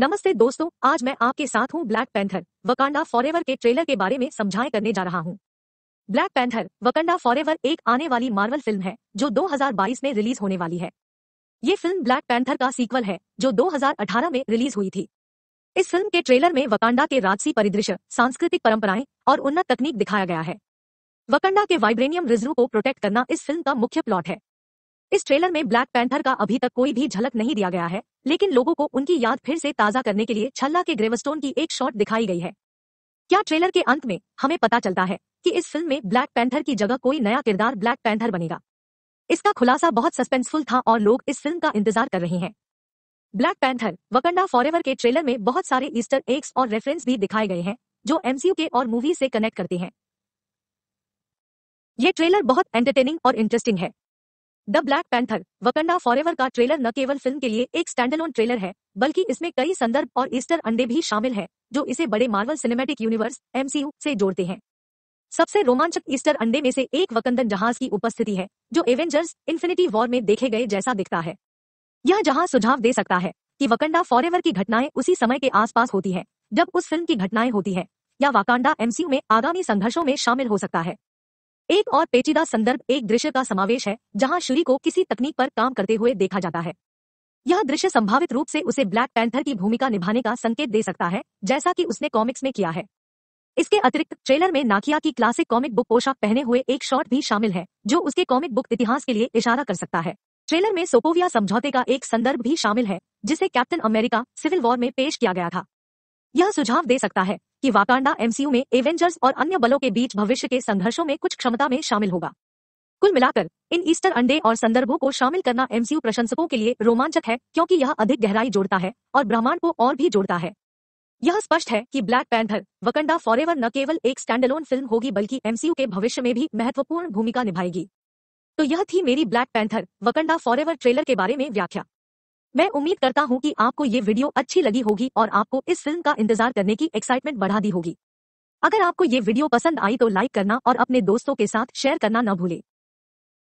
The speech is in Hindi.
नमस्ते दोस्तों आज मैं आपके साथ हूँ ब्लैक पैंथर वकांडा फॉरेवर के ट्रेलर के बारे में समझाएं करने जा रहा हूँ ब्लैक पैंथर वकांडा फॉरेवर एक आने वाली मार्वल फिल्म है जो 2022 में रिलीज होने वाली है ये फिल्म ब्लैक पैंथर का सीक्वल है जो 2018 में रिलीज हुई थी इस फिल्म के ट्रेलर में वकांडा के राजसी परिदृश्य सांस्कृतिक परंपराएं और उन्नत तकनीक दिखाया गया है वकंडा के वाइब्रेनियम रिजर्व को प्रोटेक्ट करना इस फिल्म का मुख्य प्लॉट है इस ट्रेलर में ब्लैक पैंथर का अभी तक कोई भी झलक नहीं दिया गया है लेकिन लोगों को उनकी याद फिर से ताजा करने के लिए छल्ला के ग्रेवस्टोन की एक शॉट दिखाई गई है क्या ट्रेलर के अंत में हमें पता चलता है कि इस फिल्म में ब्लैक पैंथर की जगह कोई नया किरदार ब्लैक पैंथर बनेगा इसका खुलासा बहुत सस्पेंसफुल था और लोग इस फिल्म का इंतजार कर रहे हैं ब्लैक पैंथर वकंडा फॉरेवर के ट्रेलर में बहुत सारे ईस्टर एक्स और रेफरेंस भी दिखाए गए हैं जो एमसीयू के और मूवी से कनेक्ट करते हैं ये ट्रेलर बहुत एंटरटेनिंग और इंटरेस्टिंग है the black panther Wakanda forever का ट्रेलर न केवल फिल्म के लिए एक स्टैंडलोन ट्रेलर है बल्कि इसमें कई संदर्भ और ईस्टर अंडे भी शामिल हैं जो इसे बड़े मार्वल सिनेमेटिक यूनिवर्स एमसीयू से जोड़ते हैं सबसे रोमांचक ईस्टर अंडे में से एक वकंदन जहाज की उपस्थिति है जो एवेंजर्स इन्फिनिटी वॉर में देखे गए जैसा दिखता है यह जहाज सुझाव दे सकता है कि वकंडा फॉरेवर की घटनाएं उसी समय के आसपास होती हैं जब उस फिल्म की घटनाएं होती हैं या वाकांडा एमसीयू में आगामी संघर्षों में शामिल हो सकता है एक और पेचीदा संदर्भ एक दृश्य का समावेश है जहां शुरी को किसी तकनीक पर काम करते हुए देखा जाता है यह दृश्य संभावित रूप से उसे ब्लैक पैंथर की भूमिका निभाने का संकेत दे सकता है जैसा कि उसने कॉमिक्स में किया है इसके अतिरिक्त ट्रेलर में नाकिया की क्लासिक कॉमिक बुक पोशाक पहने हुए एक शॉट भी शामिल है जो उसके कॉमिक बुक इतिहास के लिए इशारा कर सकता है ट्रेलर में सोपोविया समझौते का एक संदर्भ भी शामिल है जिसे कैप्टन अमेरिका सिविल वॉर में पेश किया गया था यह सुझाव दे सकता है कि वाकांडा एमसीयू में एवेंजर्स और अन्य बलों के बीच भविष्य के संघर्षों में कुछ क्षमता में शामिल होगा कुल मिलाकर इन ईस्टर अंडे और संदर्भों को शामिल करना एमसीयू प्रशंसकों के लिए रोमांचक है क्योंकि यह अधिक गहराई जोड़ता है और ब्रह्मांड को और भी जोड़ता है यह स्पष्ट है कि ब्लैक पैंथर वकंडा फॉरेवर न केवल एक स्टैंडलोन फिल्म होगी बल्कि एमसीयू के भविष्य में भी महत्वपूर्ण भूमिका निभाएगी तो यह थी मेरी black panther Wakanda forever trailer के बारे में व्याख्या मैं उम्मीद करता हूँ कि आपको ये वीडियो अच्छी लगी होगी और आपको इस फिल्म का इंतजार करने की एक्साइटमेंट बढ़ा दी होगी अगर आपको ये वीडियो पसंद आई तो लाइक करना और अपने दोस्तों के साथ शेयर करना न भूलें